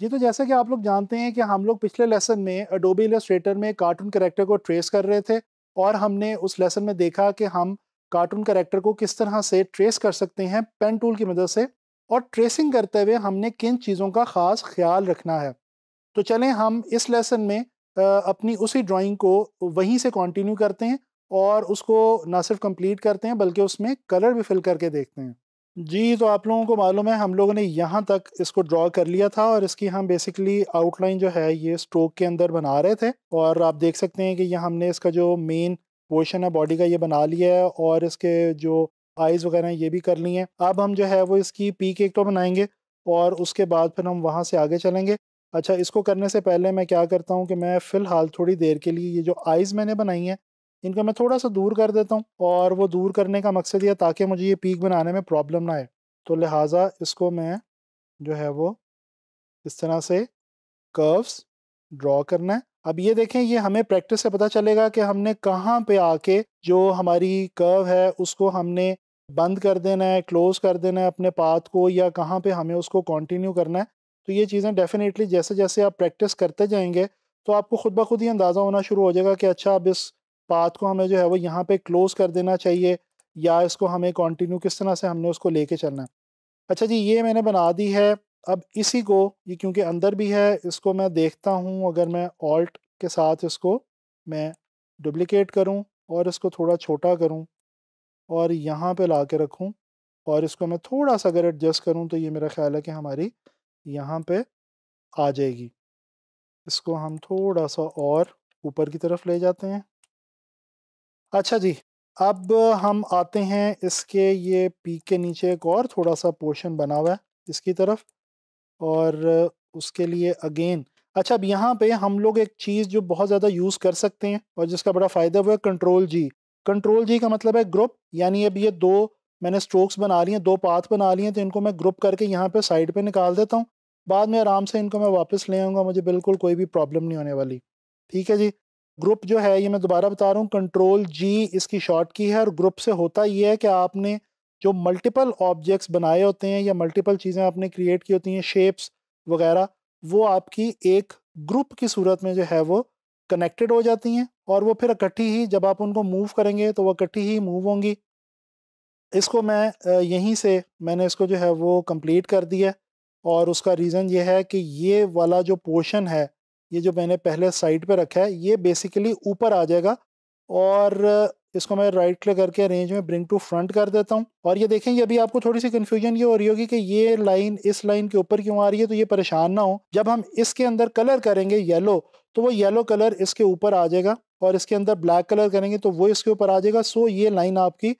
जी तो जैसे कि आप लोग जानते हैं कि हम लोग पिछले लेसन में अडोबी इलस्ट्रेटर में कार्टून करेक्टर को ट्रेस कर रहे थे और हमने उस लेसन में देखा कि हम कार्टून करेक्टर को किस तरह से ट्रेस कर सकते हैं पेन टूल की मदद से और ट्रेसिंग करते हुए हमने किन चीज़ों का ख़ास ख्याल रखना है तो चलें हम इस लेसन में अपनी उसी ड्राइंग को वहीं से कंटिन्यू करते हैं और उसको ना सिर्फ कंप्लीट करते हैं बल्कि उसमें कलर भी फिल करके देखते हैं जी तो आप लोगों को मालूम है हम लोगों ने यहाँ तक इसको ड्रॉ कर लिया था और इसकी हम बेसिकली आउटलाइन जो है ये स्ट्रोक के अंदर बना रहे थे और आप देख सकते हैं कि यह हमने इसका जो मेन पोर्शन है बॉडी का ये बना लिया है और इसके जो आइज़ वगैरह ये भी कर ली हैं अब हम जो है वो इसकी पीक एक तो बनाएंगे और उसके बाद फिर हम वहाँ से आगे चलेंगे अच्छा इसको करने से पहले मैं क्या करता हूँ कि मैं फ़िलहाल थोड़ी देर के लिए ये जो आइज़ मैंने बनाई हैं इनको मैं थोड़ा सा दूर कर देता हूँ और वो दूर करने का मकसद ये ताकि मुझे ये पीक बनाने में प्रॉब्लम ना आए तो लिहाजा इसको मैं जो है वो इस तरह से कर्व्स ड्रॉ करना है अब ये देखें ये हमें प्रैक्टिस से पता चलेगा कि हमने कहाँ पे आके जो हमारी कर्व है उसको हमने बंद कर देना है क्लोज कर देना है अपने पाथ को या कहाँ पे हमें उसको कंटिन्यू करना है तो ये चीज़ें डेफिनेटली जैसे जैसे आप प्रैक्टिस करते जाएंगे तो आपको खुद ब खुद ही अंदाज़ा होना शुरू हो जाएगा कि अच्छा अब इस पाथ को हमें जो है वो यहाँ पे क्लोज कर देना चाहिए या इसको हमें कंटिन्यू किस तरह से हमने उसको लेके चलना है अच्छा जी ये मैंने बना दी है अब इसी को ये क्योंकि अंदर भी है इसको मैं देखता हूँ अगर मैं ऑल्ट के साथ इसको मैं डुप्लिकेट करूँ और इसको थोड़ा छोटा करूँ और यहाँ पर ला के रखूँ और इसको मैं थोड़ा सा अगर एडजस्ट करूँ तो ये मेरा ख्याल है कि हमारी यहाँ पर आ जाएगी इसको हम थोड़ा सा और ऊपर की तरफ ले जाते हैं अच्छा जी अब हम आते हैं इसके ये पीक के नीचे एक और थोड़ा सा पोर्शन बना हुआ है इसकी तरफ और उसके लिए अगेन अच्छा अब यहाँ पे हम लोग एक चीज़ जो बहुत ज़्यादा यूज़ कर सकते हैं और जिसका बड़ा फ़ायदा हुआ है कंट्रोल जी कंट्रोल जी का मतलब है ग्रुप यानी अब ये दो मैंने स्ट्रोक्स बना लिए हैं दो पाथ बना लिए हैं तो इनको मैं ग्रुप करके यहाँ पे साइड पे निकाल देता हूँ बाद में आराम से इनको मैं वापस ले आऊँगा मुझे बिल्कुल कोई भी प्रॉब्लम नहीं होने वाली ठीक है जी ग्रुप जो है ये मैं दोबारा बता रहा हूँ कंट्रोल जी इसकी शॉर्ट की है और ग्रुप से होता ये है कि आपने जो मल्टीपल ऑब्जेक्ट्स बनाए होते हैं या मल्टीपल चीज़ें आपने क्रिएट की होती हैं शेप्स वगैरह वो आपकी एक ग्रुप की सूरत में जो है वो कनेक्टेड हो जाती हैं और वो फिर इकट्ठी ही जब आप उनको मूव करेंगे तो वो इकट्ठी ही मूव होंगी इसको मैं यहीं से मैंने इसको जो है वो कंप्लीट कर दिया और उसका रीज़न ये है कि ये वाला जो पोर्शन है ये जो मैंने पहले साइड पे रखा है ये बेसिकली ऊपर आ जाएगा और इसको मैं राइट क्लिक करके रेंज में ब्रिंग टू फ्रंट कर देता हूँ और ये देखें ये अभी आपको थोड़ी सी कन्फ्यूजन ये हो रही होगी कि ये लाइन इस लाइन के ऊपर क्यों आ रही है तो ये परेशान ना हो जब हम इसके अंदर कलर करेंगे येलो तो वो येलो कलर इसके ऊपर आ जाएगा और इसके अंदर ब्लैक कलर करेंगे तो वो इसके ऊपर आ जाएगा सो ये लाइन आपकी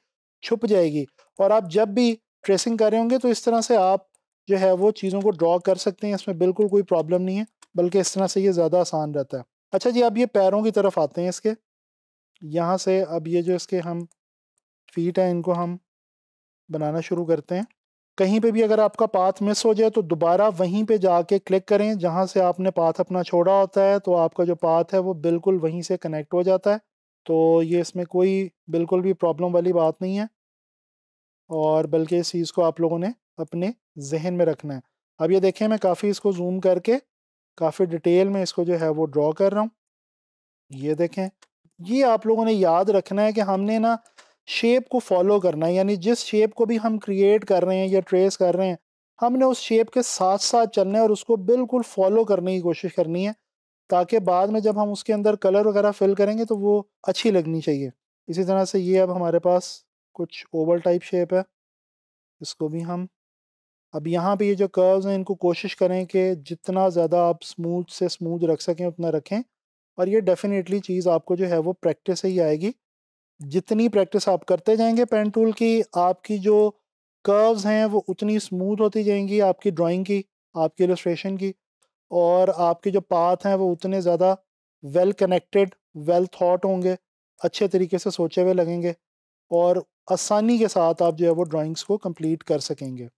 छुप जाएगी और आप जब भी ट्रेसिंग कर रहे होंगे तो इस तरह से आप जो है वो चीज़ों को ड्रॉ कर सकते हैं इसमें बिल्कुल कोई प्रॉब्लम नहीं है बल्कि इस तरह से ये ज़्यादा आसान रहता है अच्छा जी अब ये पैरों की तरफ आते हैं इसके यहाँ से अब ये जो इसके हम फीट हैं इनको हम बनाना शुरू करते हैं कहीं पे भी अगर आपका पाथ मिस हो जाए तो दोबारा वहीं पे जाके क्लिक करें जहाँ से आपने पाथ अपना छोड़ा होता है तो आपका जो पाथ है वो बिल्कुल वहीं से कनेक्ट हो जाता है तो ये इसमें कोई बिल्कुल भी प्रॉब्लम वाली बात नहीं है और बल्कि इस चीज़ को आप लोगों ने अपने जहन में रखना है अब ये देखें मैं काफ़ी इसको जूम करके काफ़ी डिटेल में इसको जो है वो ड्रॉ कर रहा हूँ ये देखें ये आप लोगों ने याद रखना है कि हमने ना शेप को फॉलो करना है यानी जिस शेप को भी हम क्रिएट कर रहे हैं या ट्रेस कर रहे हैं हमने उस शेप के साथ साथ चलना है और उसको बिल्कुल फॉलो करने की कोशिश करनी है ताकि बाद में जब हम उसके अंदर कलर वगैरह फिल करेंगे तो वो अच्छी लगनी चाहिए इसी तरह से ये अब हमारे पास कुछ ओवल टाइप शेप है इसको भी हम अब यहाँ पे ये जो कर्व्स हैं इनको कोशिश करें कि जितना ज़्यादा आप स्मूथ से स्मूथ रख सकें उतना रखें और ये डेफिनेटली चीज़ आपको जो है वो प्रैक्टिस ही आएगी जितनी प्रैक्टिस आप करते जाएंगे पेन टूल की आपकी जो कर्व्स हैं वो उतनी स्मूथ होती जाएंगी आपकी ड्राइंग की आपकी इलस्ट्रेशन की और आपके जो पाथ हैं वो उतने ज़्यादा वेल कनेक्टेड वेल थाट होंगे अच्छे तरीके से सोचे हुए लगेंगे और आसानी के साथ आप जो है वो ड्राइंग्स को कंप्लीट कर सकेंगे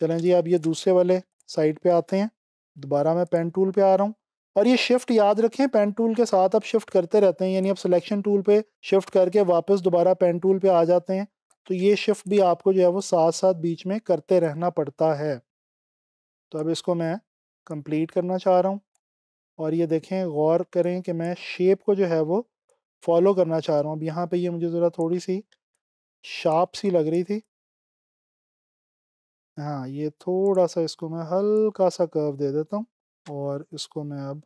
चलें जी अब ये दूसरे वाले साइड पे आते हैं दोबारा मैं पेन टूल पे आ रहा हूँ और ये शिफ्ट याद रखें पेन टूल के साथ आप शिफ्ट करते रहते हैं यानी अब सिलेक्शन टूल पे शिफ्ट करके वापस दोबारा पेन टूल पे आ जाते हैं तो ये शिफ्ट भी आपको जो है वो साथ साथ बीच में करते रहना पड़ता है तो अब इसको मैं कंप्लीट करना चाह रहा हूँ और ये देखें गौर करें कि मैं शेप को जो है वो फॉलो करना चाह रहा हूँ अब यहाँ पर ये मुझे ज़रा थोड़ी सी शार्प सी लग रही थी हाँ ये थोड़ा सा इसको मैं हल्का सा कर्व दे देता हूँ और इसको मैं अब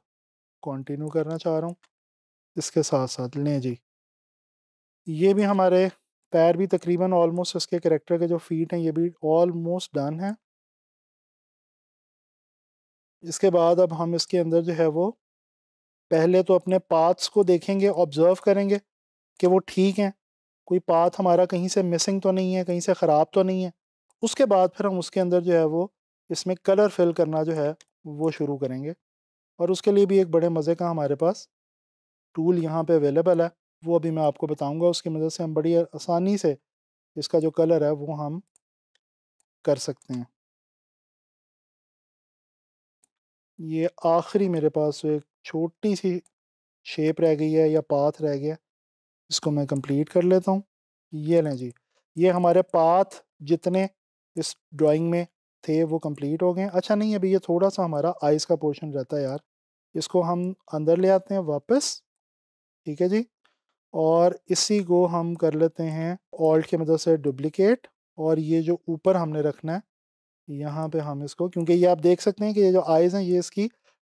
कंटिन्यू करना चाह रहा हूँ इसके साथ साथ लें जी ये भी हमारे पैर भी तकरीबन ऑलमोस्ट इसके करेक्टर के जो फीट हैं ये भी ऑलमोस्ट डन है इसके बाद अब हम इसके अंदर जो है वो पहले तो अपने पाथ्स को देखेंगे ऑब्ज़र्व करेंगे कि वो ठीक हैं कोई पाथ हमारा कहीं से मिसिंग तो नहीं है कहीं से ख़राब तो नहीं है उसके बाद फिर हम उसके अंदर जो है वो इसमें कलर फिल करना जो है वो शुरू करेंगे और उसके लिए भी एक बड़े मज़े का हमारे पास टूल यहाँ पे अवेलेबल है वो अभी मैं आपको बताऊंगा उसकी मदद से हम बड़ी आसानी से इसका जो कलर है वो हम कर सकते हैं ये आखिरी मेरे पास एक छोटी सी शेप रह गई है या पाथ रह गया इसको मैं कंप्लीट कर लेता हूँ ये लें जी ये हमारे पाथ जितने इस ड्राइंग में थे वो कंप्लीट हो गए अच्छा नहीं अभी ये थोड़ा सा हमारा आइस का पोर्शन रहता है यार इसको हम अंदर ले आते हैं वापस ठीक है जी और इसी को हम कर लेते हैं ऑल्ट की मदद मतलब से डुप्लिकेट और ये जो ऊपर हमने रखना है यहाँ पे हम इसको क्योंकि ये आप देख सकते हैं कि ये जो आइज़ हैं ये इसकी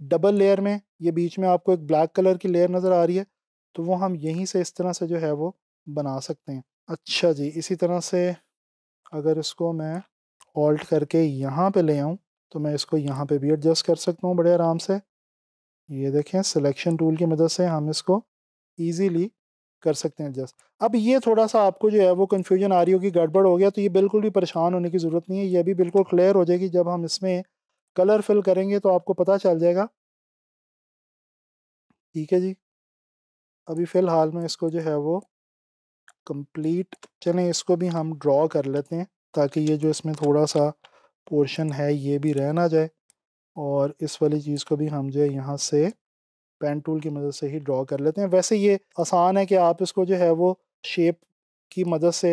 डबल लेयर में ये बीच में आपको एक ब्लैक कलर की लेयर नज़र आ रही है तो वो हम यहीं से इस तरह से जो है वो बना सकते हैं अच्छा जी इसी तरह से अगर इसको मैं ऑल्ट करके यहाँ पे ले आऊँ तो मैं इसको यहाँ पे भी एडजस्ट कर सकता हूँ बड़े आराम से ये देखें सिलेक्शन टूल की मदद से हम इसको ईजीली कर सकते हैं एडजस्ट अब ये थोड़ा सा आपको जो है वो कन्फ्यूजन आ रही होगी गड़बड़ हो गया तो ये बिल्कुल भी परेशान होने की ज़रूरत नहीं है ये भी बिल्कुल क्लियर हो जाएगी जब हम इसमें कलर फिल करेंगे तो आपको पता चल जाएगा ठीक है जी अभी फ़िलहाल मैं इसको जो है वो कंप्लीट चलें इसको भी हम ड्रॉ कर लेते हैं ताकि ये जो इसमें थोड़ा सा पोर्शन है ये भी रह ना जाए और इस वाली चीज़ को भी हम जो है यहाँ से पेन टूल की मदद से ही ड्रॉ कर लेते हैं वैसे ये आसान है कि आप इसको जो है वो शेप की मदद से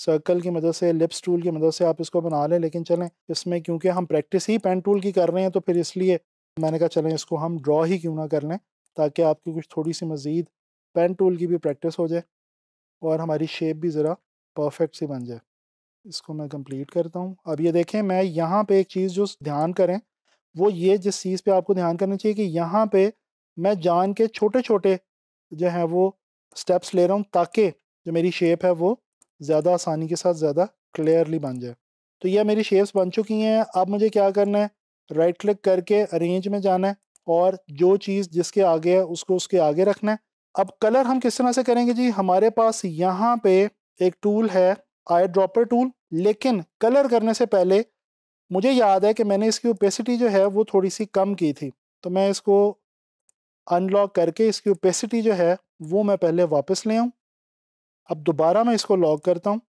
सर्कल की मदद से लिप्स टूल की मदद से आप इसको बना लें लेकिन चलें इसमें क्योंकि हम प्रैक्टिस ही पेन टूल की कर रहे हैं तो फिर इसलिए मैंने कहा चलें इसको हम ड्रॉ ही क्यों ना कर लें ताकि आपकी कुछ थोड़ी सी मज़ीद पेन टूल की भी प्रैक्टिस हो जाए और हमारी शेप भी ज़रा परफेक्ट सी बन जाए इसको मैं कंप्लीट करता हूँ अब ये देखें मैं यहाँ पे एक चीज़ जो ध्यान करें वो ये जिस चीज़ पे आपको ध्यान करना चाहिए कि यहाँ पे मैं जान के छोटे छोटे जो हैं वो स्टेप्स ले रहा हूँ ताकि जो मेरी शेप है वो ज़्यादा आसानी के साथ ज़्यादा क्लियरली बन जाए तो यह मेरी शेप्स बन चुकी हैं अब मुझे क्या करना है राइट क्लिक करके अरेंज में जाना है और जो चीज़ जिसके आगे है उसको उसके आगे रखना है अब कलर हम किस तरह से करेंगे जी हमारे पास यहाँ पे एक टूल है आई ड्रॉपर टूल लेकिन कलर करने से पहले मुझे याद है कि मैंने इसकी ओपेसिटी जो है वो थोड़ी सी कम की थी तो मैं इसको अनलॉक करके इसकी ओपेसिटी जो है वो मैं पहले वापस ले आऊँ अब दोबारा मैं इसको लॉक करता हूँ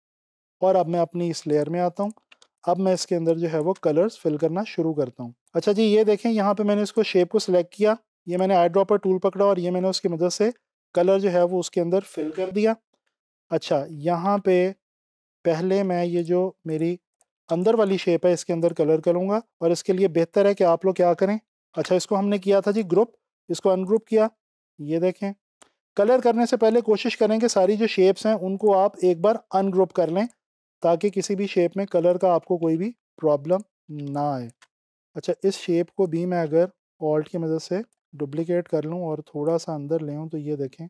और अब मैं अपनी इस लेयर में आता हूँ अब मैं इसके अंदर जो है वो कलर्स फिल करना शुरू करता हूँ अच्छा जी ये देखें यहाँ पे मैंने इसको शेप को सिलेक्ट किया ये मैंने आई ड्रॉपर टूल पकड़ा और ये मैंने उसकी मदद से कलर जो है वो उसके अंदर फिल कर दिया अच्छा यहाँ पे पहले मैं ये जो मेरी अंदर वाली शेप है इसके अंदर कलर करूँगा और इसके लिए बेहतर है कि आप लोग क्या करें अच्छा इसको हमने किया था जी ग्रुप इसको अनग्रुप किया ये देखें कलर करने से पहले कोशिश करें कि सारी जो शेप्स हैं उनको आप एक बार अनग्रुप कर लें ताकि किसी भी शेप में कलर का आपको कोई भी प्रॉब्लम ना आए अच्छा इस शेप को भी मैं अगर ऑल्ट की मदद से डुप्लिकेट कर लूँ और थोड़ा सा अंदर ले आऊँ तो ये देखें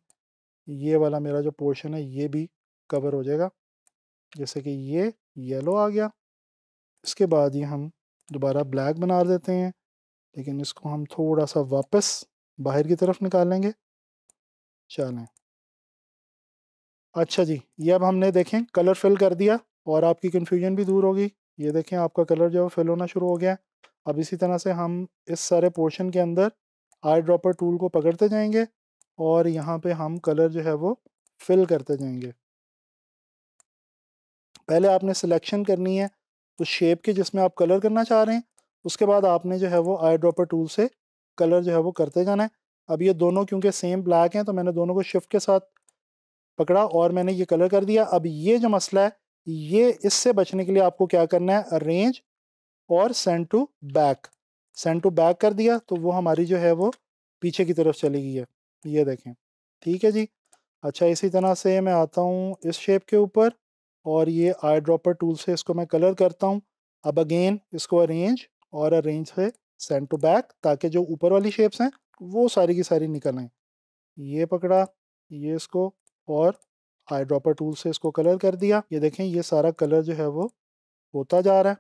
ये वाला मेरा जो पोर्शन है ये भी कवर हो जाएगा जैसे कि ये येलो आ गया इसके बाद ये हम दोबारा ब्लैक बना देते हैं लेकिन इसको हम थोड़ा सा वापस बाहर की तरफ निकालेंगे चलें अच्छा जी ये अब हमने देखें कलर फिल कर दिया और आपकी कन्फ्यूजन भी दूर होगी ये देखें आपका कलर जो है फिल होना शुरू हो गया अब इसी तरह से हम इस सारे पोर्शन के अंदर आई ड्रॉपर टूल को पकड़ते जाएंगे और यहाँ पे हम कलर जो है वो फिल करते जाएंगे पहले आपने सिलेक्शन करनी है उस शेप के जिसमें आप कलर करना चाह रहे हैं उसके बाद आपने जो है वो आई ड्रॉपर टूल से कलर जो है वो करते जाना है अब ये दोनों क्योंकि सेम ब्लैक हैं तो मैंने दोनों को शिफ्ट के साथ पकड़ा और मैंने ये कलर कर दिया अब ये जो मसला है ये इससे बचने के लिए आपको क्या करना है अरेंज और send to back send to back कर दिया तो वो हमारी जो है वो पीछे की तरफ चली गई है ये देखें ठीक है जी अच्छा इसी तरह से मैं आता हूँ इस शेप के ऊपर और ये आई ड्रॉपर टूल से इसको मैं कलर करता हूँ अब अगेन इसको अरेंज और अरेंज से सेंड टू बैक ताकि जो ऊपर वाली शेप्स हैं वो सारी की सारी निकल आएँ ये पकड़ा ये इसको और आई ड्रॉपर टूल से इसको कलर कर दिया ये देखें ये सारा कलर जो है वो होता जा रहा है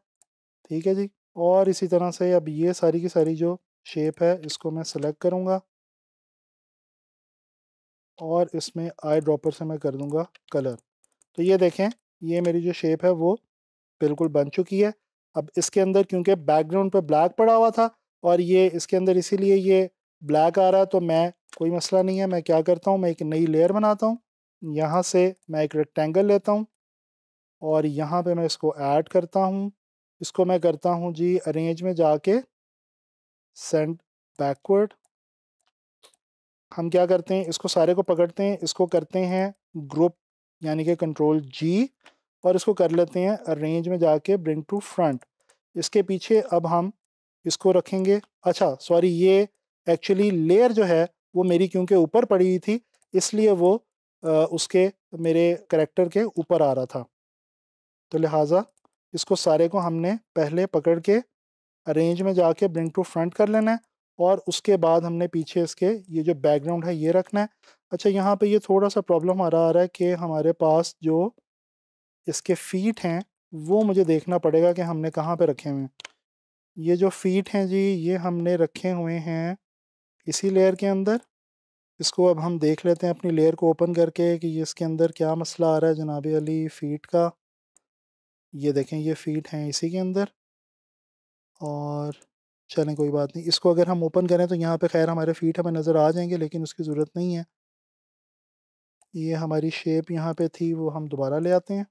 ठीक है जी और इसी तरह से अब ये सारी की सारी जो शेप है इसको मैं सेलेक्ट करूँगा और इसमें आई ड्रॉपर से मैं कर दूँगा कलर तो ये देखें ये मेरी जो शेप है वो बिल्कुल बन चुकी है अब इसके अंदर क्योंकि बैकग्राउंड पे ब्लैक पड़ा हुआ था और ये इसके अंदर इसीलिए ये ब्लैक आ रहा है तो मैं कोई मसला नहीं है मैं क्या करता हूँ मैं एक नई लेयर बनाता हूँ यहाँ से मैं एक रेक्टेंगल लेता हूँ और यहाँ पे मैं इसको ऐड करता हूँ इसको मैं करता हूँ जी अरेंज में जाके सेंड बैकवर्ड हम क्या करते हैं इसको सारे को पकड़ते हैं इसको करते हैं ग्रुप यानी कि कंट्रोल जी और इसको कर लेते हैं अरेंज में जाके ब्रिंग टू फ्रंट इसके पीछे अब हम इसको रखेंगे अच्छा सॉरी ये एक्चुअली लेयर जो है वो मेरी क्योंकि ऊपर पड़ी हुई थी इसलिए वो आ, उसके मेरे करेक्टर के ऊपर आ रहा था तो लिहाजा इसको सारे को हमने पहले पकड़ के अरेंज में जाके ब्रिंग टू फ्रंट कर लेना है और उसके बाद हमने पीछे इसके ये जो बैकग्राउंड है ये रखना है अच्छा यहाँ पे ये थोड़ा सा प्रॉब्लम आ रहा है कि हमारे पास जो इसके फीट हैं वो मुझे देखना पड़ेगा कि हमने कहाँ पे रखे हुए हैं ये जो फीट हैं जी ये हमने रखे हुए हैं इसी लेयर के अंदर इसको अब हम देख लेते हैं अपनी लेयर को ओपन करके कि इसके अंदर क्या मसला आ रहा है जनाब अली फीट का ये देखें ये फीट हैं इसी के अंदर और चलें कोई बात नहीं इसको अगर हम ओपन करें तो यहाँ पे खैर हमारे फीट हमें नज़र आ जाएंगे लेकिन उसकी ज़रूरत नहीं है ये हमारी शेप यहाँ पे थी वो हम दोबारा ले आते हैं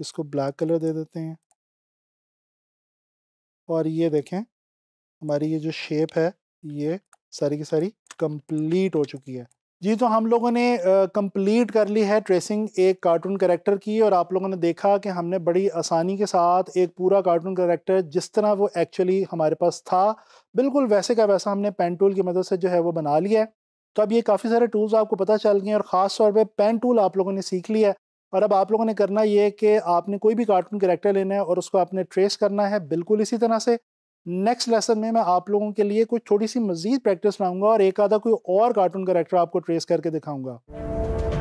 इसको ब्लैक कलर दे देते हैं और ये देखें हमारी ये जो शेप है ये सारी की सारी कंप्लीट हो चुकी है जी तो हम लोगों ने कंप्लीट कर ली है ट्रेसिंग एक कार्टून करेक्टर की और आप लोगों ने देखा कि हमने बड़ी आसानी के साथ एक पूरा कार्टून करेक्टर जिस तरह वो एक्चुअली हमारे पास था बिल्कुल वैसे का वैसा हमने पेन टूल की मदद से जो है वो बना लिया है तो अब ये काफ़ी सारे टूल्स आपको पता चल गए और ख़ास तौर पर पेन टूल आप लोगों ने सीख लिया है और अब आप लोगों ने करना ये कि आपने कोई भी कार्टून करेक्टर लेना है और उसको आपने ट्रेस करना है बिल्कुल इसी तरह से नेक्स्ट लेसन में मैं आप लोगों के लिए कुछ थोड़ी सी मज़ीद प्रैक्टिस लाऊंगा और एक आधा कोई और कार्टून करेक्टर आपको ट्रेस करके दिखाऊंगा